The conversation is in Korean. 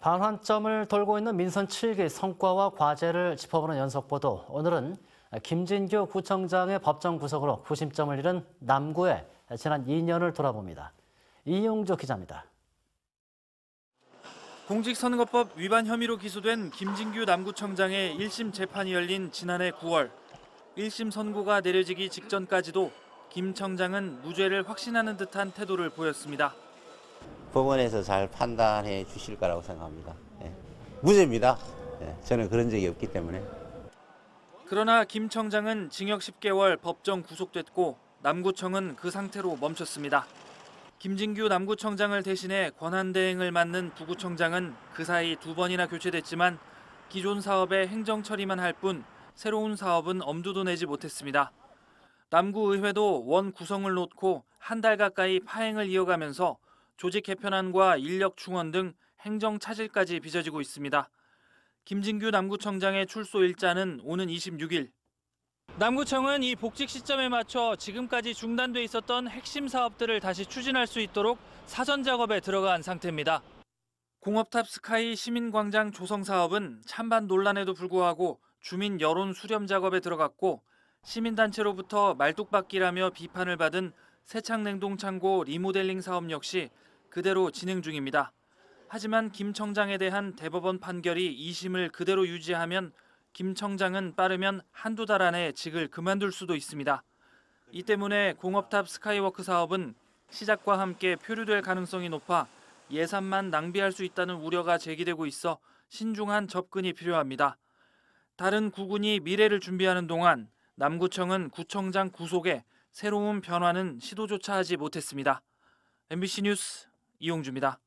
반환점을 돌고 있는 민선 7기 성과와 과제를 짚어보는 연속보도 오늘은 김진규 구청장의 법정 구속으로 구심점을 잃은 남구의 지난 2년을 돌아봅니다. 이용조 기자입니다. 공직선거법 위반 혐의로 기소된 김진규 남구청장의 1심 재판이 열린 지난해 9월 1심 선고가 내려지기 직전까지도 김 청장은 무죄를 확신하는 듯한 태도를 보였습니다. 법원에서 잘 판단해 주실 거라고 생각합니다. 예. 무죄입니다. 예. 저는 그런 적이 없기 때문에. 그러나 김 청장은 징역 10개월 법정 구속됐고 남구청은 그 상태로 멈췄습니다. 김진규 남구청장을 대신해 권한대행을 맡는 부구청장은 그 사이 두 번이나 교체됐지만 기존 사업에 행정 처리만 할 뿐 새로운 사업은 엄두도 내지 못했습니다. 남구의회도 원 구성을 놓고 한 달 가까이 파행을 이어가면서 조직 개편안과 인력 충원 등 행정 차질까지 빚어지고 있습니다. 김진규 남구청장의 출소 일자는 오는 26일. 남구청은 이 복직 시점에 맞춰 지금까지 중단돼 있었던 핵심 사업들을 다시 추진할 수 있도록 사전 작업에 들어간 상태입니다. 공업탑 스카이 시민광장 조성 사업은 찬반 논란에도 불구하고 주민 여론 수렴 작업에 들어갔고 시민단체로부터 말뚝박기라며 비판을 받은 세창 냉동 창고 리모델링 사업 역시 그대로 진행 중입니다. 하지만 김 청장에 대한 대법원 판결이 2심을 그대로 유지하면 김 청장은 빠르면 한두 달 안에 직을 그만둘 수도 있습니다. 이 때문에 공업탑 스카이워크 사업은 시작과 함께 표류될 가능성이 높아 예산만 낭비할 수 있다는 우려가 제기되고 있어 신중한 접근이 필요합니다. 다른 구군이 미래를 준비하는 동안 남구청은 구청장 구속에 새로운 변화는 시도조차 하지 못했습니다. MBC 뉴스 이용주입니다.